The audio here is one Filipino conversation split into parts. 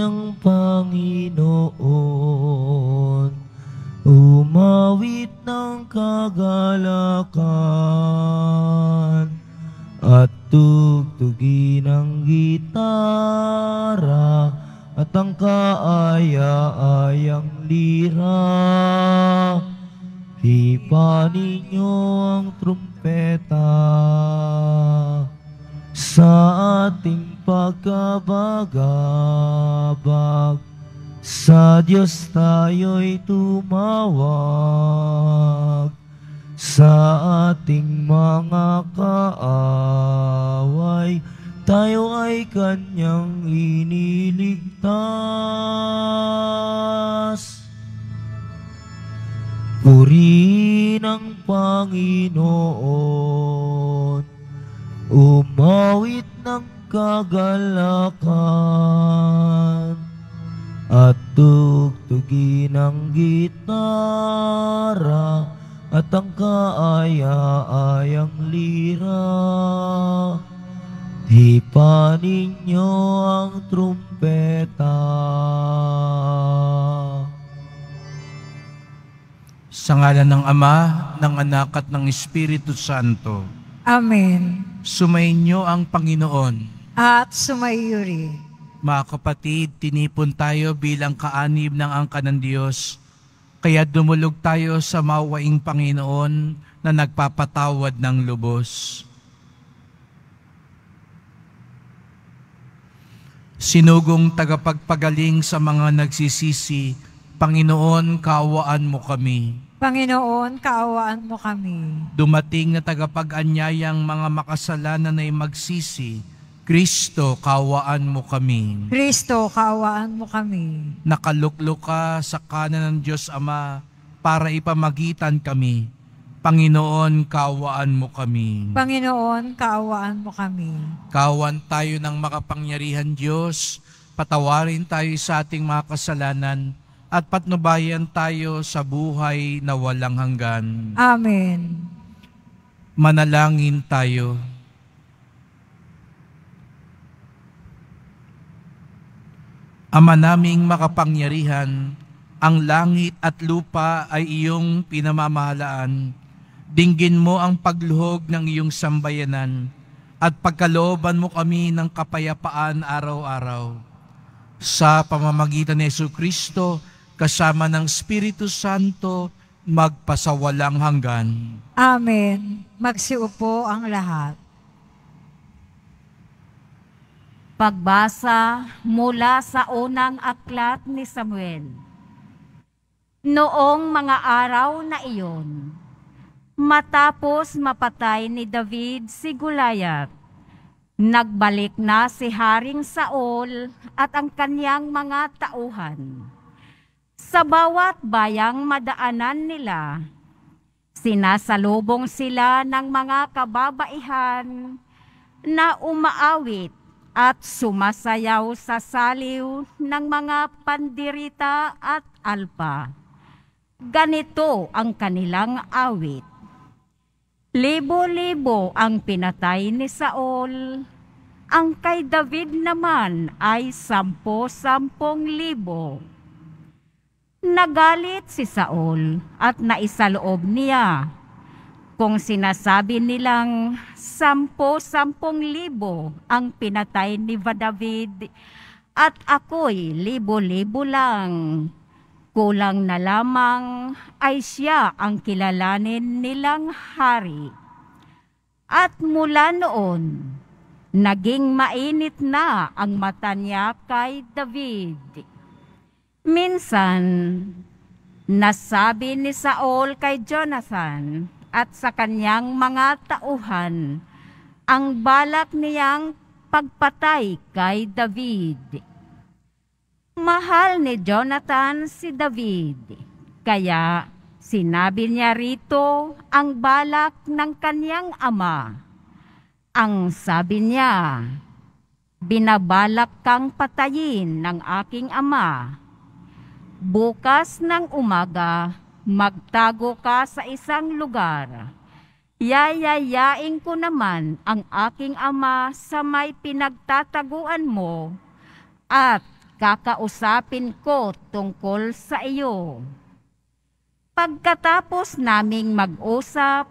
ng Panginoon. Umawit ng kagalakan at tugtugin ang gitara at ang kaaya-ayang lira. Hipa ninyo ang trumpeta sa ating pagkabagabag sa Diyos tayo'y tumawag sa ating mga kaaway tayo ay kanyang iniligtas purihin ang Panginoon umawit ng kagalakan at tugtugin ang gitara at ang kaaya-ayang lira. Hipa ninyo ang trumpeta. Sa ngalan ng Ama, ng Anak at ng Espiritu Santo. Amen. Sumainyo ang Panginoon at sumaiyo sumayuri. Mga kapatid, tinipon tayo bilang kaanib ng angkan ng Diyos. Kaya dumulog tayo sa mawaing Panginoon na nagpapatawad ng lubos. Sinugong tagapagpagaling sa mga nagsisisi, Panginoon, kaawaan mo kami. Panginoon, kaawaan mo kami. Dumating na tagapag-anyayang mga makasalanan ay magsisi, Kristo, kaawaan mo kami. Kristo, kaawaan mo kami. Nakaluklok ka sa kanan ng Diyos Ama para ipamagitan kami. Panginoon, kaawaan mo kami. Panginoon, kaawaan mo kami. Kawan tayo ng makapangyarihan Diyos. Patawarin tayo sa ating mga kasalanan at patnubayan tayo sa buhay na walang hanggan. Amen. Manalangin tayo. Ama naming makapangyarihan, ang langit at lupa ay iyong pinamamahalaan. Dinggin mo ang pagluhog ng iyong sambayanan at pagkalooban mo kami ng kapayapaan araw-araw. Sa pamamagitan ni Yesu Kristo, kasama ng Espiritu Santo, magpasawalang hanggan. Amen. Magsiupo ang lahat. Pagbasa mula sa unang aklat ni Samuel. Noong mga araw na iyon, matapos mapatay ni David si Gulayat, nagbalik na si Haring Saul at ang kanyang mga tauhan. Sa bawat bayang madaanan nila, sinasalubong sila ng mga kababaihan na umaawit at sumasayaw sa saliw ng mga pandirita at alpa. Ganito ang kanilang awit. Libo-libo ang pinatay ni Saul, ang kay David naman ay sampo-sampung libo. Nagalit si Saul at naisaloob niya kung sinasabi nilang sampo, sampung libo ang pinatay ni David at ako'y libo-libo lang. Kulang na lamang ay siya ang kilalanin nilang hari. At mula noon, naging mainit na ang mata niya kay David. Minsan, nasabi ni Saul kay Jonathan, at sa kanyang mga tauhan ang balak niyang pagpatay kay David. Mahal ni Jonathan si David, kaya sinabi niya rito ang balak ng kanyang ama. Ang sabi niya, binabalak kang patayin ng aking ama. Bukas ng umaga, Magtago ka sa isang lugar. Yayayain ko naman ang aking ama sa may pinagtataguan mo at kakausapin ko tungkol sa iyo. Pagkatapos naming mag-usap,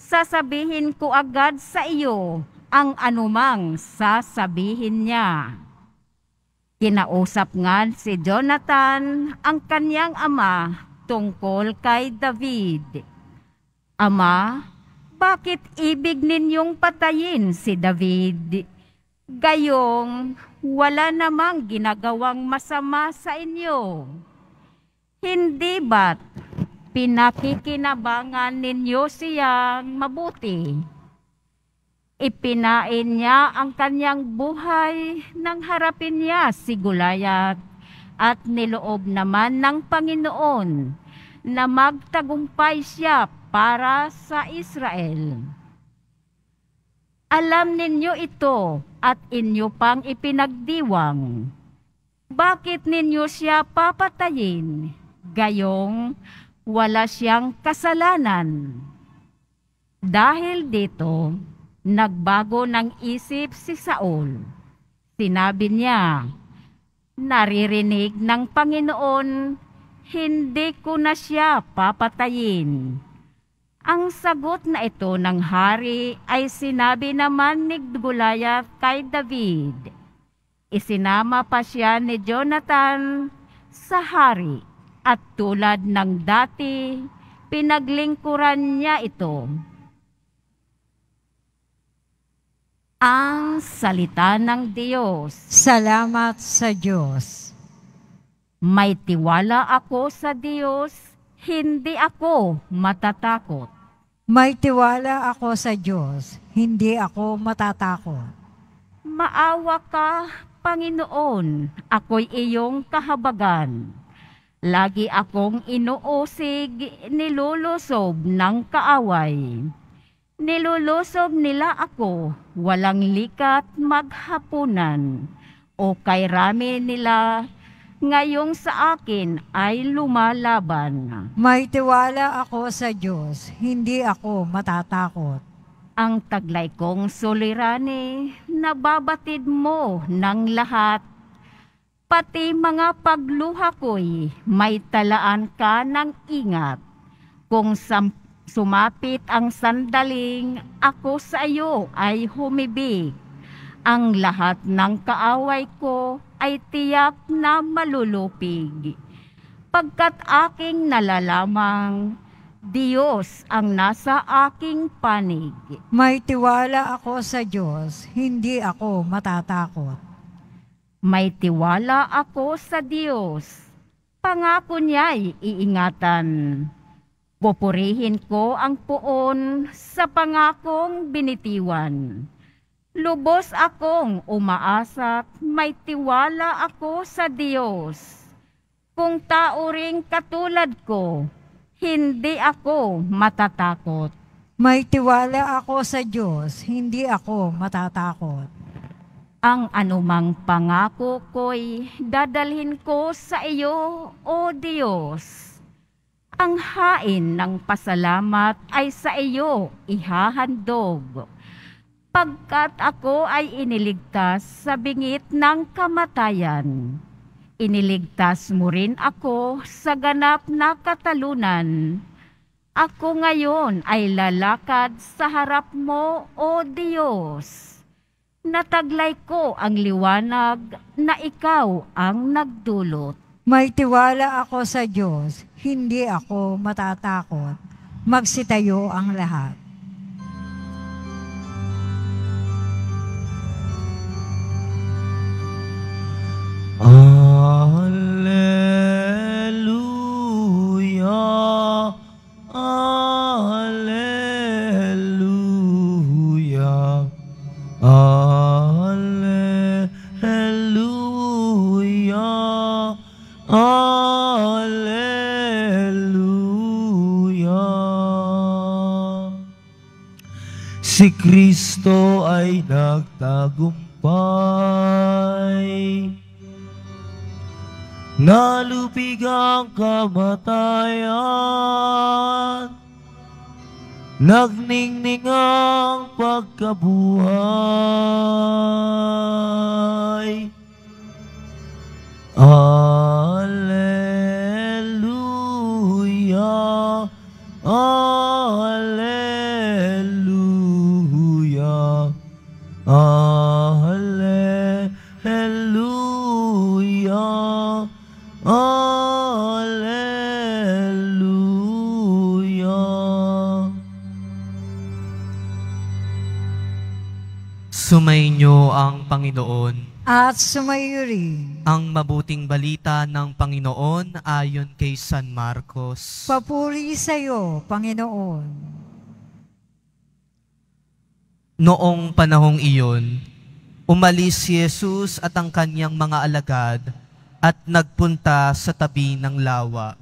sasabihin ko agad sa iyo ang anumang sasabihin niya. Kinausap nga si Jonathan ang kanyang ama tungkol kay David. Ama, bakit ibig ninyong patayin si David? Gayong wala namang ginagawang masama sa inyo. Hindi ba't pinakikinabangan ninyo siyang mabuti? Ipinain niya ang kanyang buhay nang harapin niya si Gulayat at niloob naman ng Panginoon na magtagumpay siya para sa Israel. Alam ninyo ito at inyo pang ipinagdiwang. Bakit ninyo siya papatayin? Gayong wala siyang kasalanan. Dahil dito, nagbago ng isip si Saul. Sinabi niya, naririnig ng Panginoon, hindi ko na siya papatayin. Ang sagot na ito ng hari ay sinabi naman ni Goliath kay David. Isinama pa siya ni Jonathan sa hari at tulad ng dati, pinaglingkuran niya ito. ang salita ng Diyos. Salamat sa Diyos. May tiwala ako sa Diyos, hindi ako matatakot. May tiwala ako sa Diyos, hindi ako matatakot. Maawa ka, Panginoon, ako'y iyong kahabagan. Lagi akong inuusig, nilulusob ng kaaway. Nilulusog nila ako, walang likat maghapunan, o kay rami nila, ngayong sa akin ay lumalaban. May tiwala ako sa Diyos, hindi ako matatakot. Ang taglay kong sulirani, nababatid mo ng lahat pati mga pagluha ko'y may talaan ka ng ingat. Kung sampu Sumapit ang sandaling, ako sa iyo ay humibig. Ang lahat ng kaaway ko ay tiyak na malulupig. Pagkat aking nalalamang, Diyos ang nasa aking panig. May tiwala ako sa Diyos, hindi ako matatakot. May tiwala ako sa Diyos, pangako niya'y iingatan. Pupurihin ko ang puon sa pangakong binitiwan. Lubos akong umaasat, may tiwala ako sa Diyos. Kung tao ring katulad ko, hindi ako matatakot. May tiwala ako sa Diyos, hindi ako matatakot. Ang anumang pangako ko'y dadalhin ko sa iyo, O Diyos. Ang hain ng pasalamat ay sa iyo ihahandog. Pagkat ako ay iniligtas sa bingit ng kamatayan, iniligtas mo rin ako sa ganap na katalunan. Ako ngayon ay lalakad sa harap mo, O Diyos. Nataglay ko ang liwanag na ikaw ang nagdulot. May tiwala ako sa Diyos hindi ako matatakot. Magsitayo ang lahat. Alleluia. Alleluia. Alleluia. Si Kristo ay nagtagumpay. Nalupig ang kamatayan. Nagningning ang pagkabuhay. Ah. Sumainyo ang Panginoon. At sumayo rin. Ang mabuting balita ng Panginoon ayon kay San Marcos. Papuri sa iyo, Panginoon. Noong panahong iyon, umalis si Jesus at ang kanyang mga alagad at nagpunta sa tabi ng lawa.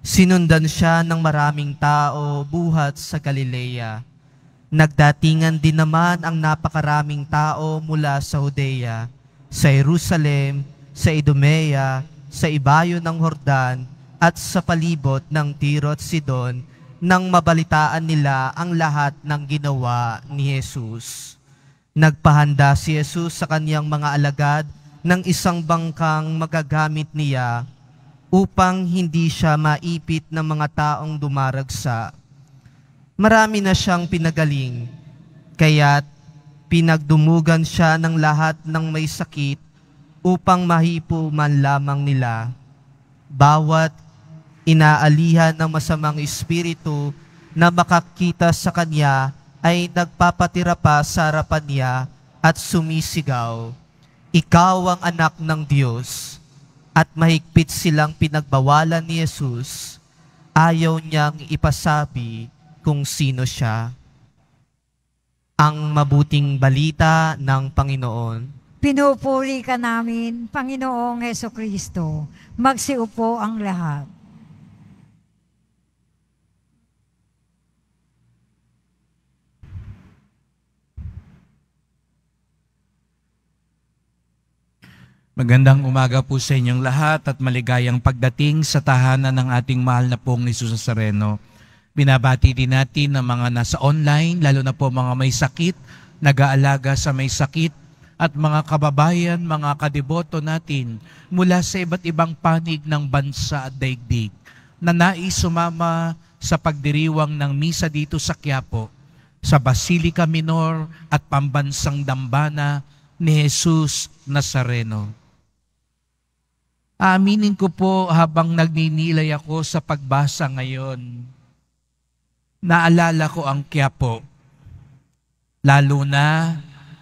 Sinundan siya ng maraming tao buhat sa Galilea Nagdatingan din naman ang napakaraming tao mula sa Judea, sa Jerusalem, sa Idumea, sa ibayo ng Hordan, at sa palibot ng Tiro at Sidon nang mabalitaan nila ang lahat ng ginawa ni Jesus. Nagpahanda si Jesus sa kaniyang mga alagad ng isang bangkang magagamit niya upang hindi siya maipit ng mga taong dumaragsa marami na siyang pinagaling, kaya't pinagdumugan siya ng lahat ng may sakit upang mahipo man lamang nila bawat inaalihan ng masamang espiritu na makakita sa kanya ay nagpapatira pa sa harapan niya at sumisigaw, Ikaw ang anak ng Diyos. At mahigpit silang pinagbawalan ni Yesus, ayaw niyang ipasabi kung sino siya. Ang mabuting balita ng Panginoon. Pinupuri ka namin, Panginoong Heso Kristo. Magsiupo ang lahat. Magandang umaga po sa inyong lahat at maligayang pagdating sa tahanan ng ating mahal na pong Isus Nazareno. Binabati din natin ang mga nasa online, lalo na po mga may sakit, nag-aalaga sa may sakit, at mga kababayan, mga kadiboto natin mula sa iba't ibang panig ng bansa at daigdig na nais sumama sa pagdiriwang ng misa dito sa Quiapo, sa Basilica Minor at Pambansang Dambana ni Jesus Nazareno. Aaminin ko po habang nagninilay ako sa pagbasa ngayon naalala ko ang Quiapo, lalo na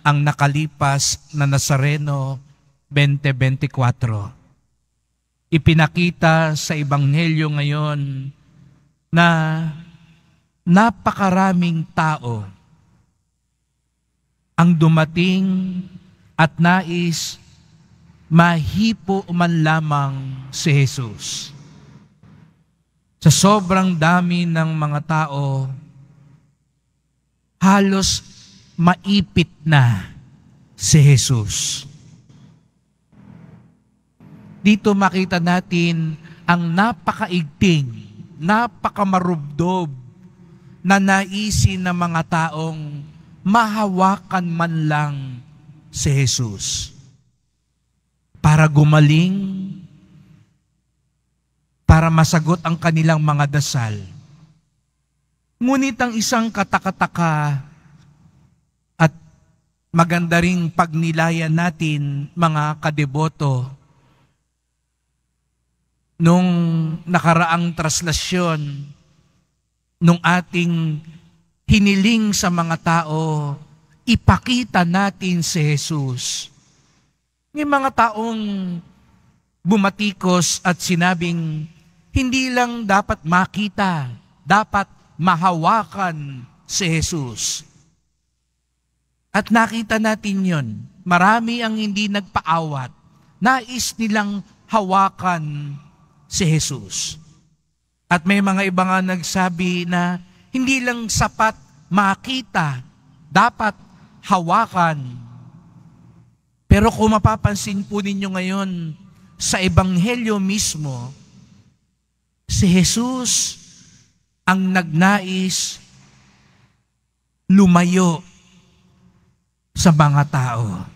ang nakalipas na Nazareno 2024. Ipinakita sa Ebanghelyo ngayon na napakaraming tao ang dumating at nais mahipo man lamang si Jesus. Sa sobrang dami ng mga tao, halos maipit na si Jesus. Dito makita natin ang napakaigting, napakamarubdob na naisin ng mga taong mahawakan man lang si Jesus para gumaling para masagot ang kanilang mga dasal. Ngunit ang isang katakataka at maganda ring pagnilayan natin mga kadeboto nung nakaraang traslasyon nung ating hiniling sa mga tao, ipakita natin si Jesus. Yung mga taong bumatikos at sinabing, hindi lang dapat makita, dapat mahawakan si Jesus. At nakita natin yon, marami ang hindi nagpaawat, nais nilang hawakan si Jesus. At may mga iba nga nagsabi na hindi lang sapat makita, dapat hawakan. Pero kung mapapansin po ninyo ngayon, sa Ebanghelyo mismo, Si Jesus ang nagnais lumayo sa mga tao.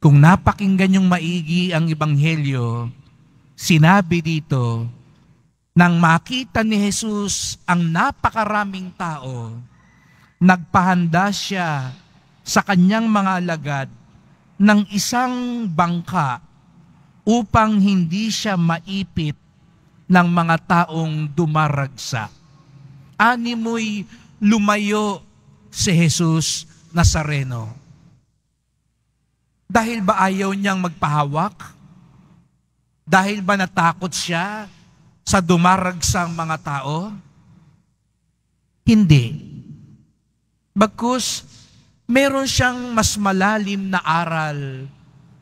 Kung napakinggan yung maigi ang Ebanghelyo, sinabi dito, nang makita ni Jesus ang napakaraming tao, nagpahanda siya sa kanyang mga alagad ng isang bangka upang hindi siya maipit ng mga taong dumaragsa. Animoy lumayo si Jesus Nazareno. Dahil ba ayaw niyang magpahawak? Dahil ba natakot siya sa dumaragsang mga tao? Hindi. Bagkus, meron siyang mas malalim na aral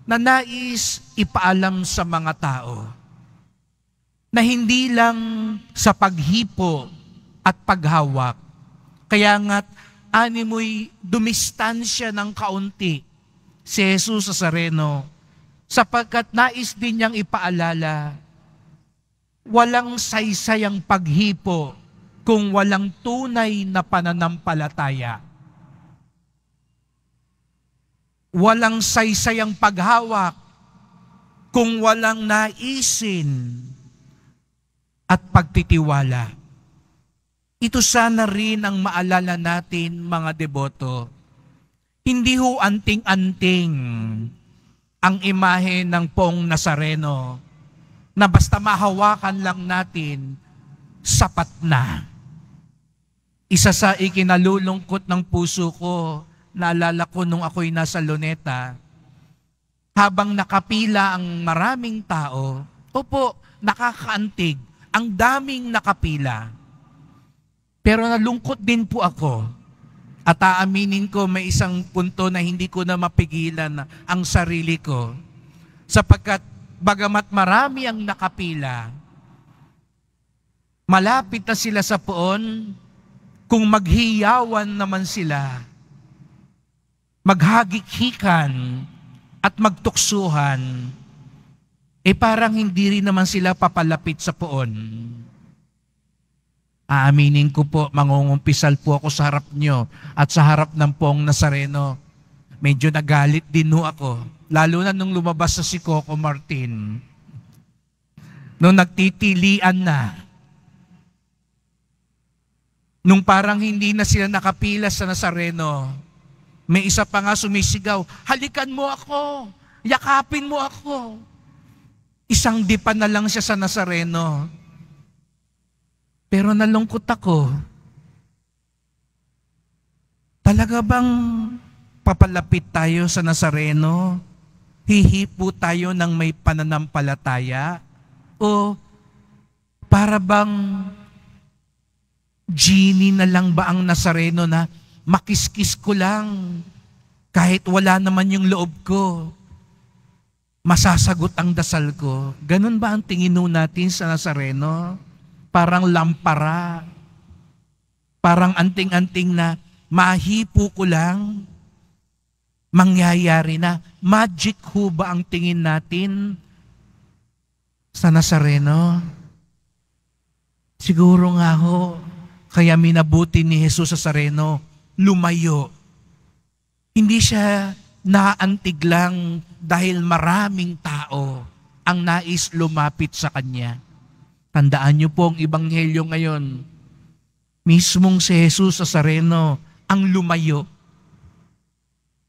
na nais ipaalam sa mga tao na hindi lang sa paghipo at paghawak. Kaya nga't animoy dumistansya ng kaunti si Jesus sa Sareno sapagkat nais din niyang ipaalala walang saysay ang paghipo kung walang tunay na pananampalataya walang saysayang paghawak, kung walang naisin at pagtitiwala. Ito sana rin ang maalala natin mga deboto. Hindi ho anting-anting ang imahe ng pong Nazareno na basta mahawakan lang natin, sapat na. Isa sa ikinalulungkot ng puso ko Naalala ko nung ako'y nasa Luneta, habang nakapila ang maraming tao, opo, nakakaantig, ang daming nakapila. Pero nalungkot din po ako. At aaminin ko may isang punto na hindi ko na mapigilan ang sarili ko. Sapagkat bagamat marami ang nakapila, malapit na sila sa poon, kung maghiyawan naman sila, maghagikikan at magtuksuhan, eh parang hindi rin naman sila papalapit sa poon. Aaminin ko po, mangungumpisal po ako sa harap nyo at sa harap ng pong Nazareno. Medyo nagalit din ho ako, lalo na nung lumabas sa si Coco Martin. Nung nagtitilian na. Nung parang hindi na sila nakapila sa Nazareno may isa pa nga sumisigaw, halikan mo ako, yakapin mo ako. Isang dipa na lang siya sa Nazareno. Pero nalungkot ako. Talaga bang papalapit tayo sa Nazareno? Hihipo tayo ng may pananampalataya? O para bang genie na lang ba ang Nazareno na makiskis ko lang, kahit wala naman yung loob ko, masasagot ang dasal ko. Ganun ba ang tingin natin sa Nazareno? Parang lampara. Parang anting-anting na mahipo ko lang, mangyayari na. Magic ho ba ang tingin natin sa Nazareno? Siguro nga ho, kaya minabuti ni Jesus sa Sareno lumayo. Hindi siya naantig lang dahil maraming tao ang nais lumapit sa Kanya. Tandaan niyo po ang Ibanghelyo ngayon. Mismong si Jesus sa Sareno ang lumayo.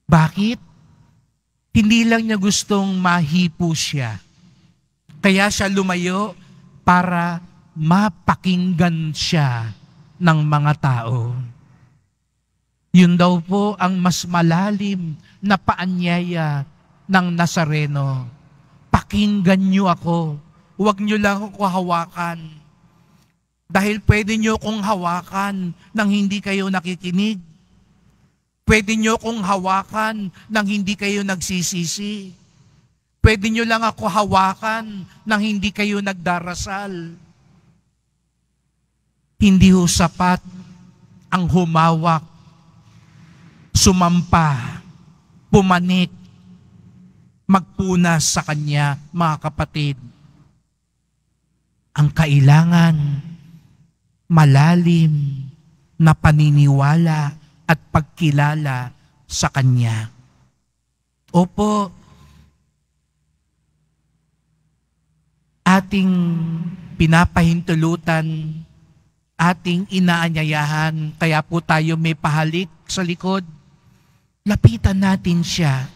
Bakit? Hindi lang niya gustong mahipo siya. Kaya siya lumayo para mapakinggan siya ng mga tao. Yun daw po ang mas malalim na paanyaya ng Nazareno. Pakinggan niyo ako. Huwag niyo lang ako hawakan. Dahil pwede niyo kong hawakan nang hindi kayo nakikinig. Pwede niyo kong hawakan nang hindi kayo nagsisisi. Pwede niyo lang ako hawakan nang hindi kayo nagdarasal. Hindi ho sapat ang humawak sumampa, pumanik, magpuna sa Kanya, mga kapatid. Ang kailangan, malalim na paniniwala at pagkilala sa Kanya. Opo, ating pinapahintulutan, ating inaanyayahan, kaya po tayo may pahalik sa likod Lapitan natin siya.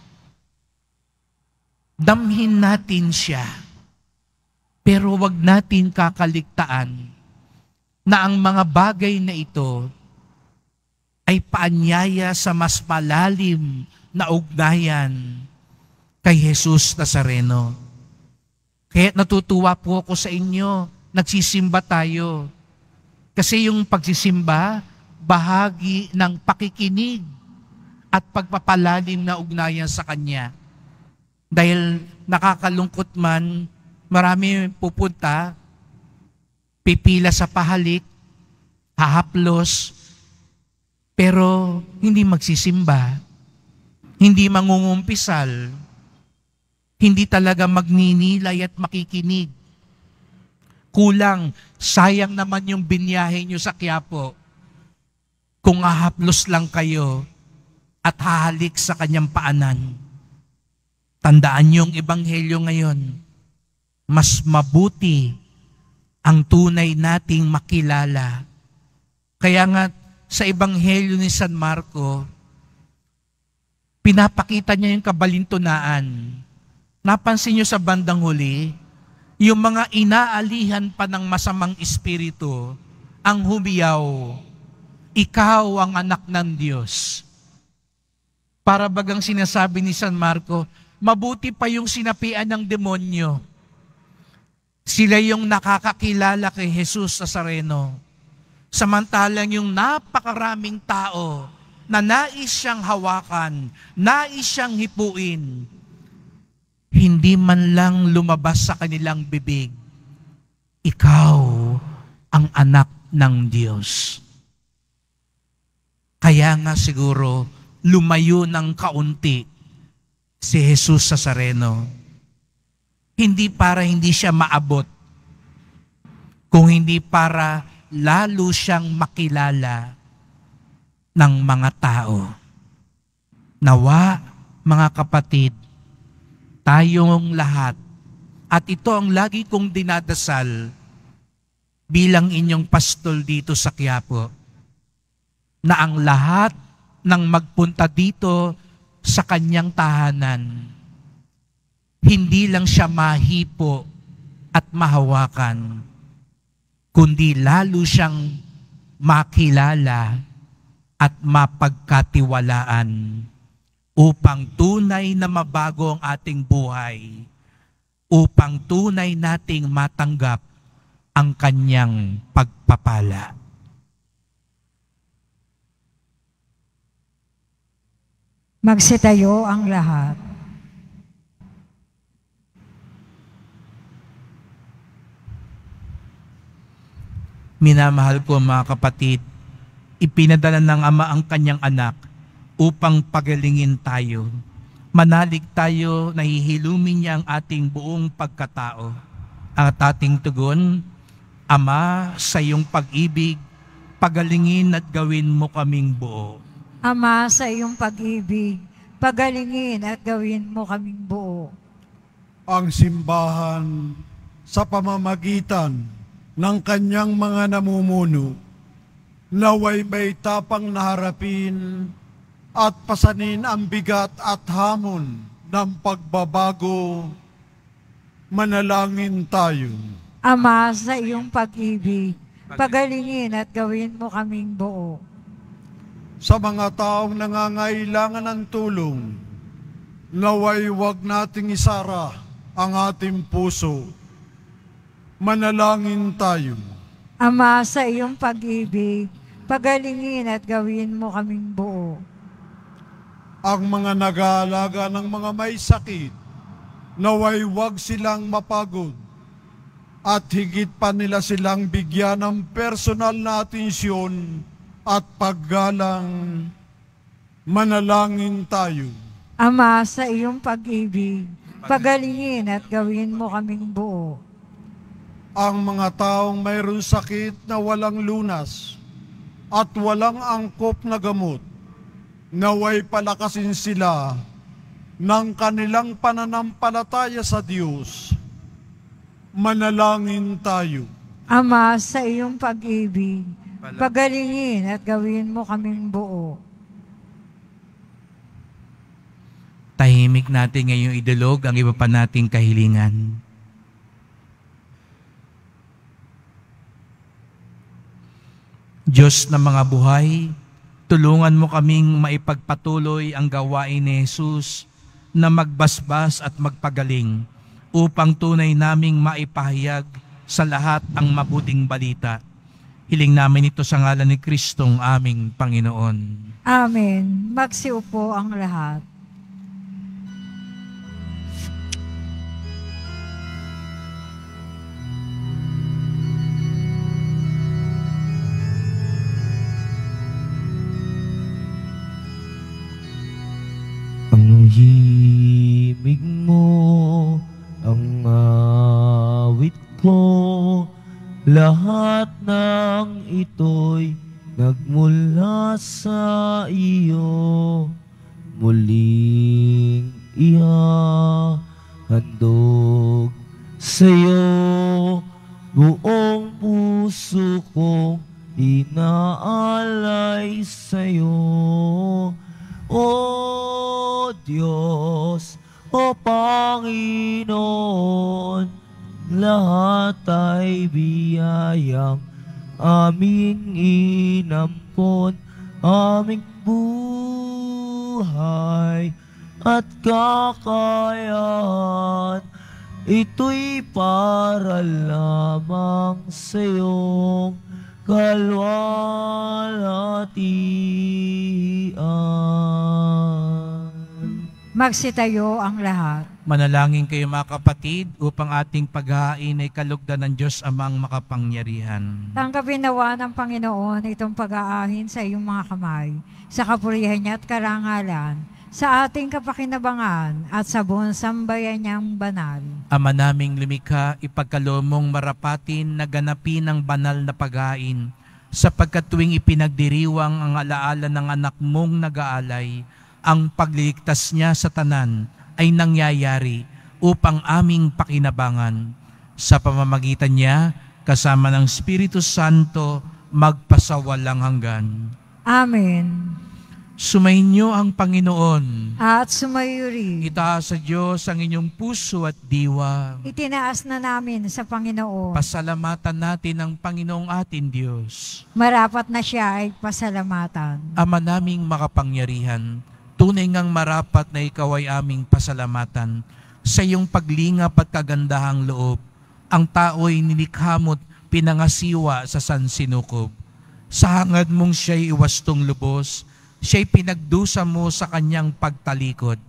Damhin natin siya. Pero wag natin kakaligtaan na ang mga bagay na ito ay paanyaya sa mas malalim na ugnayan kay Jesus Nazareno. Kaya natutuwa po ako sa inyo, nagsisimba tayo. Kasi yung pagsisimba, bahagi ng pakikinig at pagpapalalim na ugnayan sa Kanya. Dahil nakakalungkot man, marami pupunta, pipila sa pahalik, hahaplos, pero hindi magsisimba, hindi mangungumpisal, hindi talaga magninilay at makikinig. Kulang, sayang naman yung binyahe nyo sa Quiapo. Kung ahaplos lang kayo, at hahalik sa kanyang paanan. Tandaan niyo ang ebanghelyo ngayon. Mas mabuti ang tunay nating makilala. Kaya nga sa ebanghelyo ni San Marco, pinapakita niya yung kabalintunaan. Napansin niyo sa bandang huli, yung mga inaalihan pa ng masamang espiritu ang humiyaw, ikaw ang anak ng Diyos para bagang sinasabi ni San Marco, mabuti pa yung sinapian ng demonyo. Sila yung nakakakilala kay Jesus sa Sareno. Samantalang yung napakaraming tao na nais siyang hawakan, nais siyang hipuin, hindi man lang lumabas sa kanilang bibig, ikaw ang anak ng Diyos. Kaya nga siguro, lumayo ng kaunti si Jesus sa Sareno. Hindi para hindi siya maabot, kung hindi para lalo siyang makilala ng mga tao. Nawa, mga kapatid, tayong lahat, at ito ang lagi kong dinadasal bilang inyong pastol dito sa Quiapo, na ang lahat nang magpunta dito sa kanyang tahanan. Hindi lang siya mahipo at mahawakan, kundi lalo siyang makilala at mapagkatiwalaan upang tunay na mabago ang ating buhay, upang tunay nating matanggap ang kanyang pagpapala. Magsitayo ang lahat. Minamahal ko mga kapatid, ipinadala ng Ama ang kanyang anak upang pagalingin tayo. Manalig tayo, nahihilumin niya ang ating buong pagkatao. At ating tugon, Ama, sa iyong pag-ibig, pagalingin at gawin mo kaming buo. Ama, sa iyong pag-ibig, pagalingin at gawin mo kaming buo. Ang simbahan sa pamamagitan ng kanyang mga namumuno, naway may tapang naharapin at pasanin ang bigat at hamon ng pagbabago, manalangin tayo. Ama, sa iyong pag-ibig, pagalingin at gawin mo kaming buo sa mga taong nangangailangan ng tulong, naway wag nating isara ang ating puso. Manalangin tayo. Ama, sa iyong pag-ibig, pagalingin at gawin mo kaming buo. Ang mga nag-aalaga ng mga may sakit, naway wag silang mapagod at higit pa nila silang bigyan ng personal na atensyon at paggalang, manalangin tayo. Ama, sa iyong pag-ibig, pagalingin at gawin mo kaming buo. Ang mga taong mayroon sakit na walang lunas at walang angkop na gamot, naway palakasin sila ng kanilang pananampalataya sa Diyos. Manalangin tayo. Ama, sa iyong pag-ibig, pala. Pagalingin at gawin mo kaming buo. Tahimik natin ngayong idulog ang iba pa nating kahilingan. Diyos na mga buhay, tulungan mo kaming maipagpatuloy ang gawain ni Jesus na magbasbas at magpagaling upang tunay naming maipahayag sa lahat ang mabuting balita Hiling namin ito sa ngalan ni Kristong aming Panginoon. Amen. Magsiupo ang lahat. Lahat ng ito'y nagmula sa iyo, muling iya ihahandog sa'yo. Buong puso kong inaalay iyo. O Diyos, O Panginoon, lahat ay biyayang aming inampon, aming buhay at kakayahan. Ito'y para lamang sa iyong kalwalatian magsitayo ang lahat. Manalangin kayo mga kapatid upang ating pag paghahain ay kalugdan ng Diyos amang makapangyarihan. Tanggapin nawa ng Panginoon itong pag-aahin sa iyong mga kamay, sa kapurihan niya at karangalan, sa ating kapakinabangan at sa buong sambayan niyang banal. Ama naming lumikha, ipagkalumong marapatin na ganapin ang banal na pag paghain sapagkat tuwing ipinagdiriwang ang alaala ng anak mong nag-aalay, ang pagliligtas niya sa tanan ay nangyayari upang aming pakinabangan. Sa pamamagitan niya, kasama ng Espiritu Santo, magpasawalang hanggan. Amen. Sumainyo ang Panginoon. At sumayo rin. Itaas sa Diyos ang inyong puso at diwa. Itinaas na namin sa Panginoon. Pasalamatan natin ang Panginoong atin Diyos. Marapat na siya ay pasalamatan. Ama naming makapangyarihan Tunay ngang marapat na ikaw ay aming pasalamatan sa iyong paglingap at kagandahang loob. Ang tao'y nilikha mo't pinangasiwa sa sansinukob. Sa hangad mong siya'y iwastong lubos, siya'y pinagdusa mo sa kanyang pagtalikod.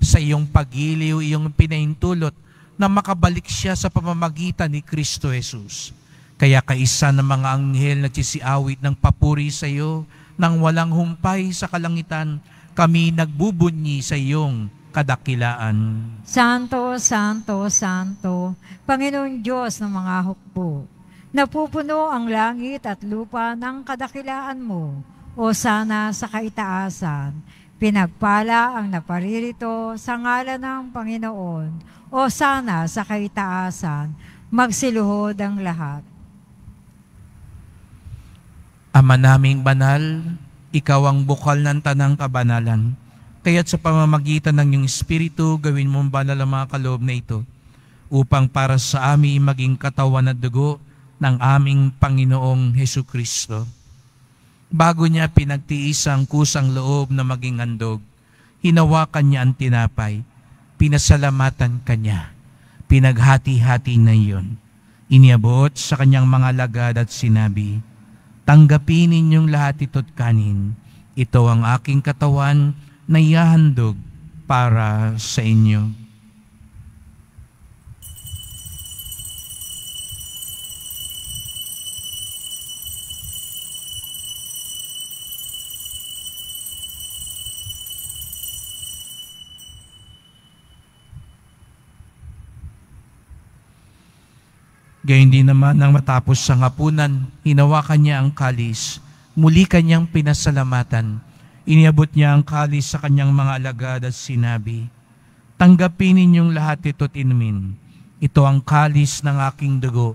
Sa iyong pagiliw, iyong pinaintulot na makabalik siya sa pamamagitan ni Kristo Jesus. Kaya kaisa ng mga anghel nagsisiawit ng papuri sa iyo nang walang humpay sa kalangitan kami nagbubunyi sa iyong kadakilaan. Santo, Santo, Santo, Panginoon Diyos ng mga hukbo, napupuno ang langit at lupa ng kadakilaan mo, o sana sa kaitaasan, pinagpala ang naparirito sa ngalan ng Panginoon, o sana sa kaitaasan, magsiluhod ang lahat. Ama naming banal, ikaw ang bukal ng tanang kabanalan. Kaya't sa pamamagitan ng iyong Espiritu, gawin mong banal ang mga kaloob na ito upang para sa amin maging katawan at dugo ng aming Panginoong Heso Kristo. Bago niya pinagtiis ang kusang loob na maging andog, hinawakan niya ang tinapay, pinasalamatan kanya, pinaghati-hati na iyon. Iniabot sa kanyang mga lagad at sinabi, Tanggapin ninyong lahat ito't kanin. Ito ang aking katawan na ihahandog para sa inyo. Gayun din naman nang matapos sa hapunan, hinawakan niya ang kalis, muli kanyang pinasalamatan. Iniabot niya ang kalis sa kanyang mga alagad at sinabi, Tanggapin ninyong lahat ito tinmin. Ito ang kalis ng aking dugo,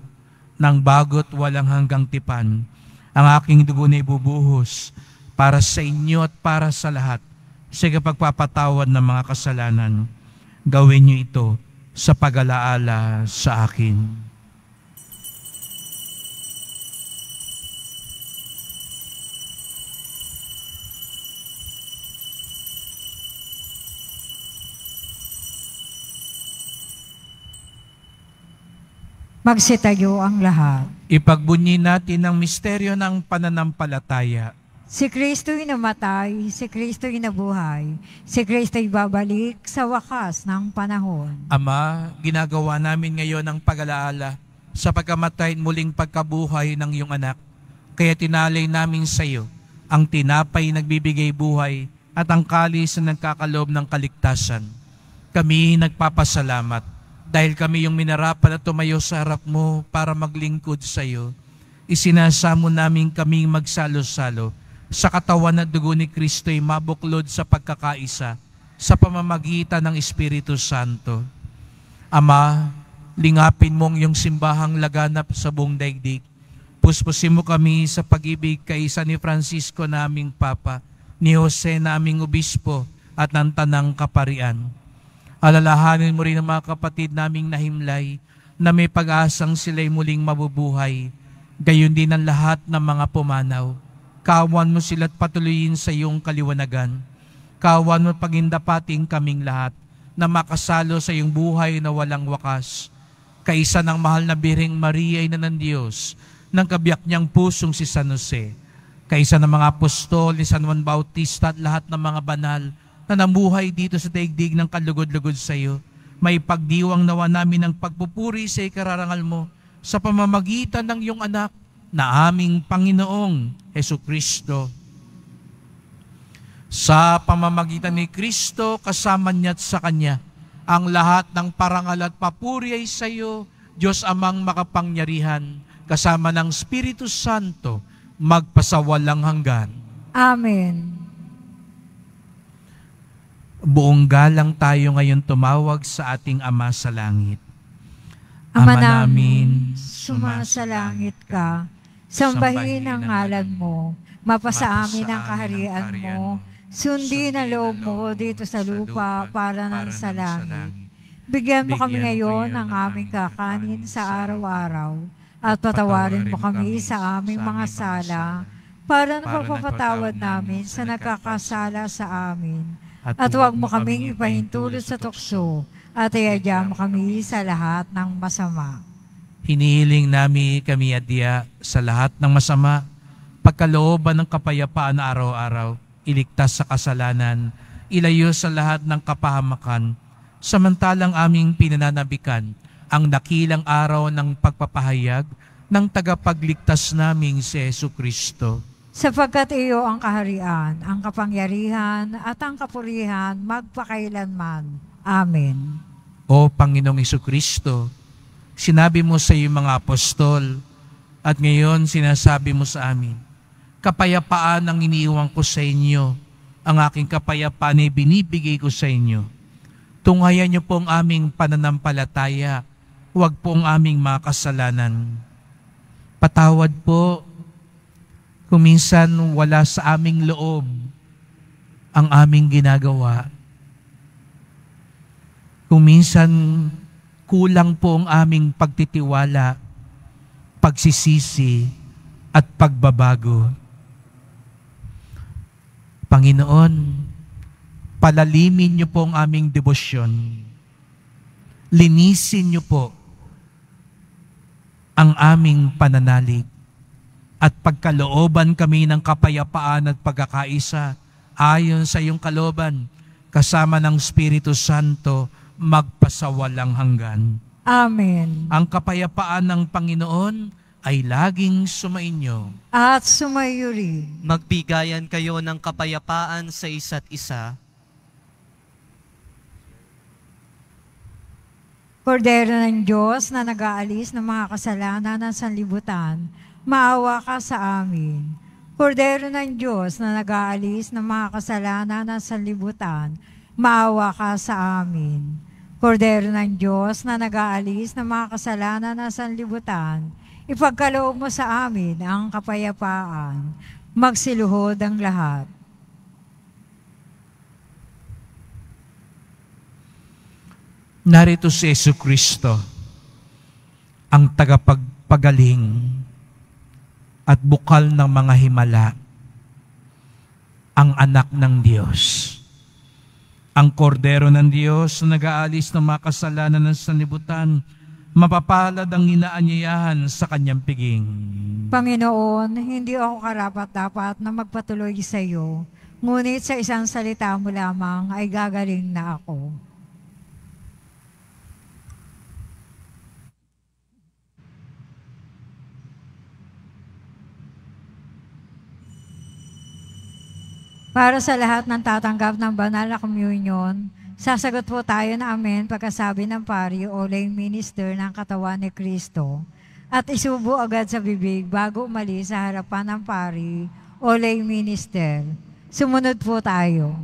ng bagot walang hanggang tipan. Ang aking dugo na ibubuhos para sa inyo at para sa lahat sa pagpapatawad ng mga kasalanan. Gawin niyo ito sa pag-alaala sa akin. Magsitayo ang lahat. Ipagbunyi natin ang misteryo ng pananampalataya. Si Kristo'y namatay, si Kristo'y nabuhay, si Kristo'y babalik sa wakas ng panahon. Ama, ginagawa namin ngayon ang pag-alaala sa pagkamatay at muling pagkabuhay ng iyong anak. Kaya tinalay namin sa iyo ang tinapay nagbibigay buhay at ang kalis na nagkakaloob ng kaligtasan. Kami nagpapasalamat dahil kami yung minarapan na tumayo sa harap mo para maglingkod sa iyo, isinasamo namin kaming magsalo-salo sa katawan at dugo ni Kristo ay mabuklod sa pagkakaisa sa pamamagitan ng Espiritu Santo. Ama, lingapin mong yung simbahang laganap sa buong daigdig. Puspusin mo kami sa pag-ibig kaisa ni Francisco naming Papa, ni Jose naming Obispo, at ng Tanang Kaparian Alalahanin mo rin ang mga kapatid naming nahimlay na may pag-asang sila'y muling mabubuhay. Gayon din ang lahat ng mga pumanaw. Kawan mo sila't patuloyin sa iyong kaliwanagan. Kawan mo pagindapating kaming lahat na makasalo sa iyong buhay na walang wakas. Kaisa ng mahal na Biring Maria ay nanan Diyos, ng kabiyak niyang pusong si San Jose. Kaisa ng mga apostol ni San Juan Bautista at lahat ng mga banal na namuhay dito sa taigdig ng kalugod-lugod sa iyo. May pagdiwang nawa namin ng pagpupuri sa ikararangal mo sa pamamagitan ng iyong anak na aming Panginoong Heso Kristo. Sa pamamagitan ni Kristo, kasama niya at sa Kanya, ang lahat ng parangal at papuri ay sa iyo, Diyos amang makapangyarihan, kasama ng Espiritu Santo, magpasawalang hanggan. Amen buong galang tayo ngayon tumawag sa ating Ama sa Langit. Ama, namin, sumasalangit ka, sambahin ang ngalan mo, mapasa amin ang kaharian mo, sundin ang loob mo dito sa lupa para ng sa langit. Bigyan mo kami ngayon ng aming kakanin sa araw-araw at patawarin mo kami sa aming mga sala para na papapatawad namin sa nagkakasala sa amin at huwag mo kaming ipahintulot sa tukso at iadya mo kami sa lahat ng masama. Hinihiling nami kami adya sa lahat ng masama, pagkalooban ng kapayapaan araw-araw, iligtas sa kasalanan, ilayo sa lahat ng kapahamakan, samantalang aming pinananabikan ang nakilang araw ng pagpapahayag ng tagapagligtas naming si Yesu Kristo sapagkat iyo ang kaharian, ang kapangyarihan, at ang kapurihan magpakailanman. Amen. O Panginoong Iso Kristo, sinabi mo sa iyong mga apostol, at ngayon sinasabi mo sa amin, kapayapaan ang iniiwan ko sa inyo, ang aking kapayapaan ay binibigay ko sa inyo. Tunghayan niyo po ang aming pananampalataya, huwag po ang aming makasalanan. Patawad po kung minsan wala sa aming loob ang aming ginagawa. Kung minsan kulang po ang aming pagtitiwala, pagsisisi, at pagbabago. Panginoon, palalimin niyo po ang aming debosyon. Linisin niyo po ang aming pananalig at pagkalooban kami ng kapayapaan at pagkakaisa ayon sa iyong kalooban kasama ng Espiritu Santo magpasawalang hanggan. Amen. Ang kapayapaan ng Panginoon ay laging sumainyo. At rin. Magbigayan kayo ng kapayapaan sa isa't isa. Kordero ng Diyos na nag-aalis ng mga kasalanan ng sanlibutan, maawa ka sa amin. Kordero ng Diyos na nag-aalis ng mga kasalanan ng sanlibutan, maawa ka sa amin. Kordero ng Diyos na nag-aalis ng mga kasalanan ng sanlibutan, ipagkaloob mo sa amin ang kapayapaan. Magsiluhod ang lahat. Narito si Yesu Kristo, ang tagapagpagaling at bukal ng mga himala ang anak ng Diyos. Ang kordero ng Diyos na nag-aalis ng mga kasalanan ng sanlibutan, mapapalad ang inaanyayahan sa kanyang piging. Panginoon, hindi ako karapat-dapat na magpatuloy sa iyo, ngunit sa isang salita mo lamang ay gagaling na ako. Para sa lahat ng tatanggap ng banal na communion, sasagot po tayo na amen pagkasabi ng pari o lay minister ng katawan ni Kristo at isubo agad sa bibig bago umalis sa harapan ng pari o lay minister. Sumunod po tayo.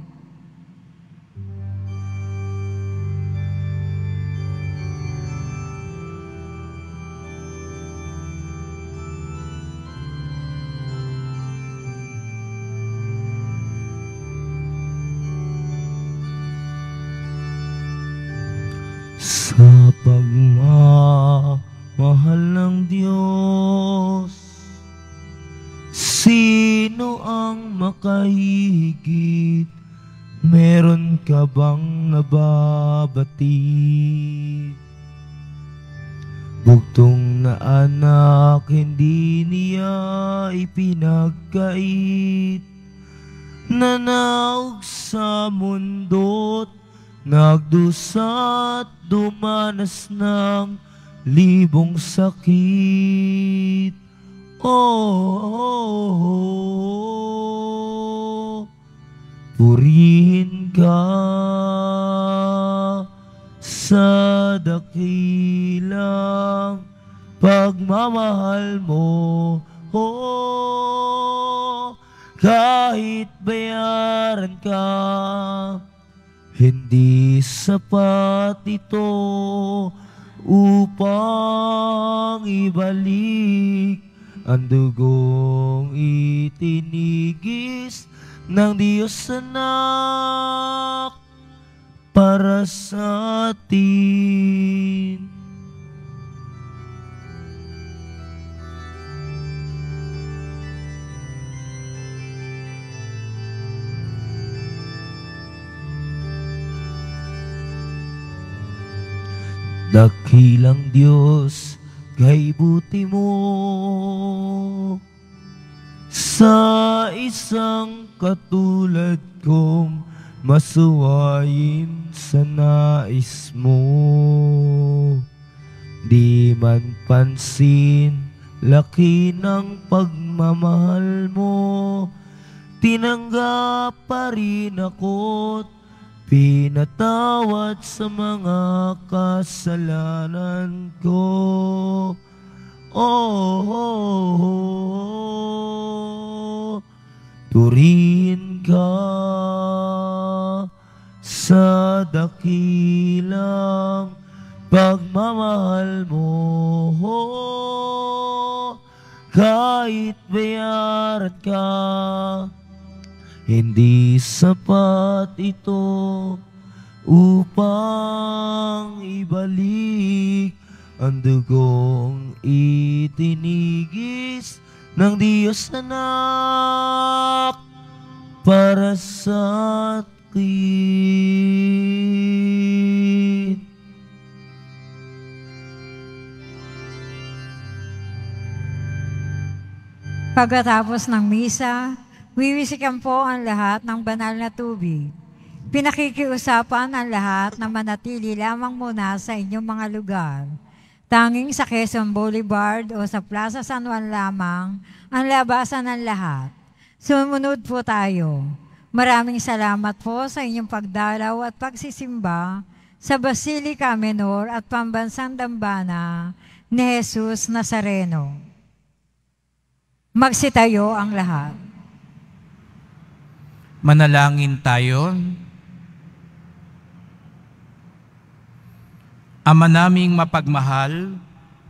Ma, mahal ng Diyos Sino ang makahigit? Meron ka bang nababati? Bugtong na anak, hindi niya ipinagkait Nanaog sa mundo't Nagdusat dumanas ng libong sakit oh, oh, oh. Purihin ka sa dakilang pagmamahal mo oh, kahit bayaran ka hindi sapat ito upang ibalik ang dugong itinigis ng Diyos anak para sa atin. Dakilang Diyos kay buti mo sa isang katulad kong masuwayin sa nais mo. Di man pansin laki ng pagmamahal mo, tinanggap pa rin ako Pinatawad sa mga kasalanan ko. Oh, oh, oh, oh. Turin ka sa dakilang pagmamahal mo. Kahit bayaran ka, hindi sapat ito upang ibalik ang dugong itinigis ng Diyos anak para sa akin. Pagkatapos ng misa, Wiwisikan po ang lahat ng banal na tubig. Pinakikiusapan ang lahat na manatili lamang muna sa inyong mga lugar. Tanging sa Quezon Boulevard o sa Plaza San Juan lamang ang labasan ng lahat. Sumunod po tayo. Maraming salamat po sa inyong pagdalaw at pagsisimba sa Basilica Menor at Pambansang Dambana ni Jesus Nazareno. Magsitayo ang lahat. Manalangin tayo. Ama naming mapagmahal,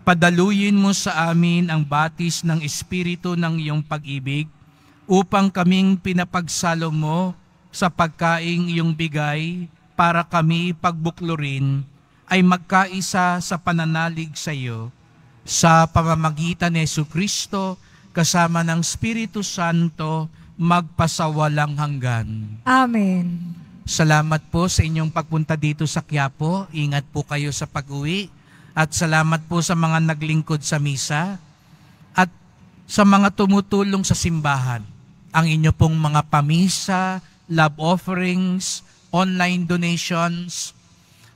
padaluyin mo sa amin ang batis ng Espiritu ng iyong pag-ibig upang kaming pinapagsalo mo sa pagkaing iyong bigay para kami pagbuklurin ay magkaisa sa pananalig sa iyo sa pamamagitan ni Yesu Kristo kasama ng Espiritu Santo magpasawalang hanggan. Amen. Salamat po sa inyong pagpunta dito sa Quiapo. Ingat po kayo sa pag-uwi. At salamat po sa mga naglingkod sa misa at sa mga tumutulong sa simbahan. Ang inyo pong mga pamisa, love offerings, online donations,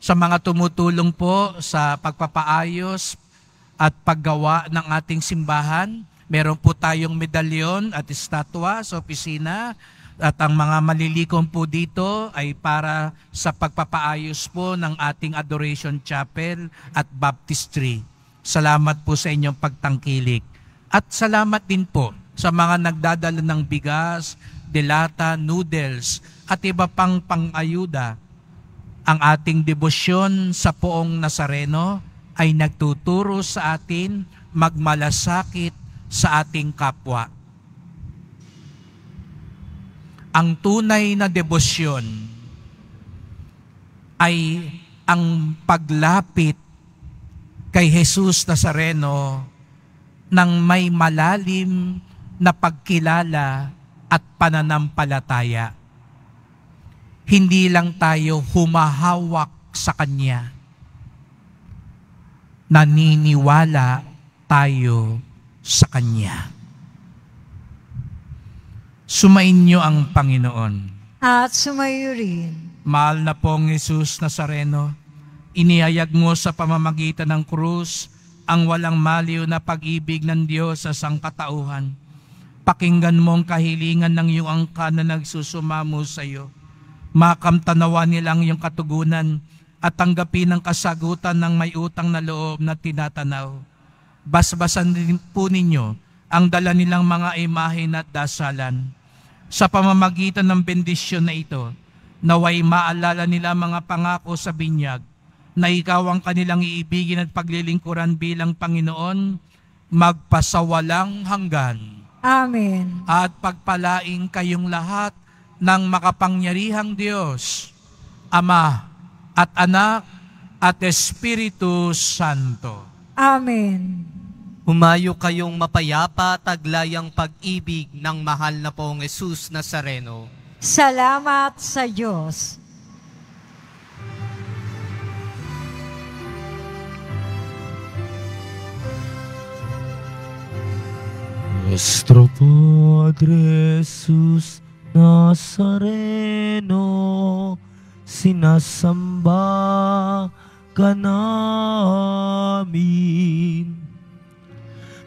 sa mga tumutulong po sa pagpapaayos at paggawa ng ating simbahan Meron po tayong medalyon at estatwa sa opisina at ang mga malilikom po dito ay para sa pagpapaayos po ng ating Adoration Chapel at Baptistry. Salamat po sa inyong pagtangkilik. At salamat din po sa mga nagdadala ng bigas, delata, noodles at iba pang pangayuda. Ang ating debosyon sa poong Nazareno ay nagtuturo sa atin magmalasakit sa ating kapwa. Ang tunay na debosyon ay ang paglapit kay Jesus Nazareno ng may malalim na pagkilala at pananampalataya. Hindi lang tayo humahawak sa Kanya. Naniniwala tayo sa Kanya. Sumainyo ang Panginoon. At sumayo rin. Mahal na pong Jesus Nazareno, inihayag mo sa pamamagitan ng krus ang walang maliw na pag-ibig ng Diyos sa sangkatauhan. Pakinggan mo ang kahilingan ng iyong angka na nagsusumamo sa iyo. Makamtanawa nilang iyong katugunan at tanggapin ang kasagutan ng may utang na loob na tinatanaw basbasan din po ninyo ang dala nilang mga imahe at dasalan. Sa pamamagitan ng bendisyon na ito, naway maalala nila mga pangako sa binyag na ikaw ang kanilang iibigin at paglilingkuran bilang Panginoon, magpasawalang hanggan. Amen. At pagpalain kayong lahat ng makapangyarihang Diyos, Ama at Anak at Espiritu Santo. Amen. Humayo kayong mapayapa taglayang pag-ibig ng mahal na pong Yesus Nazareno. Salamat sa Diyos. Nuestro Padre Jesus Nazareno, sinasamba ka namin.